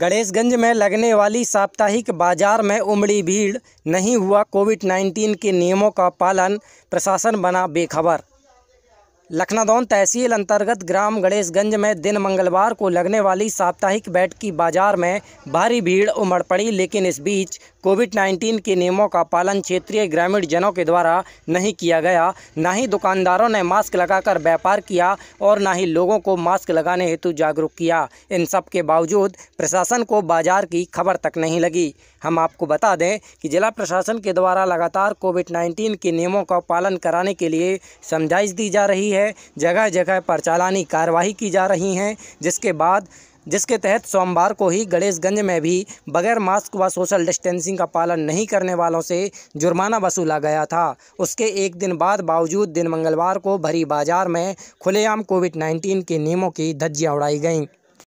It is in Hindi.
गणेशगंज में लगने वाली साप्ताहिक बाजार में उमड़ी भीड़ नहीं हुआ कोविड 19 के नियमों का पालन प्रशासन बना बेखबर लखनादौन तहसील अंतर्गत ग्राम गणेशगंज में दिन मंगलवार को लगने वाली साप्ताहिक बैठ की बाजार में भारी भीड़ उमड़ पड़ी लेकिन इस बीच कोविड 19 के नियमों का पालन क्षेत्रीय ग्रामीण जनों के द्वारा नहीं किया गया न ही दुकानदारों ने मास्क लगाकर व्यापार किया और न ही लोगों को मास्क लगाने हेतु जागरूक किया इन सब के बावजूद प्रशासन को बाजार की खबर तक नहीं लगी हम आपको बता दें कि जिला प्रशासन के द्वारा लगातार कोविड नाइन्टीन के नियमों का पालन कराने के लिए समझाइश दी जा रही है है जगह जगह पर चालानी कार्रवाई की जा रही हैं जिसके बाद जिसके तहत सोमवार को ही गणेशगंज में भी बगैर मास्क व सोशल डिस्टेंसिंग का पालन नहीं करने वालों से जुर्माना वसूला गया था उसके एक दिन बाद बावजूद दिन मंगलवार को भरी बाजार में खुलेआम कोविड 19 के नियमों की धज्जियां उड़ाई गईं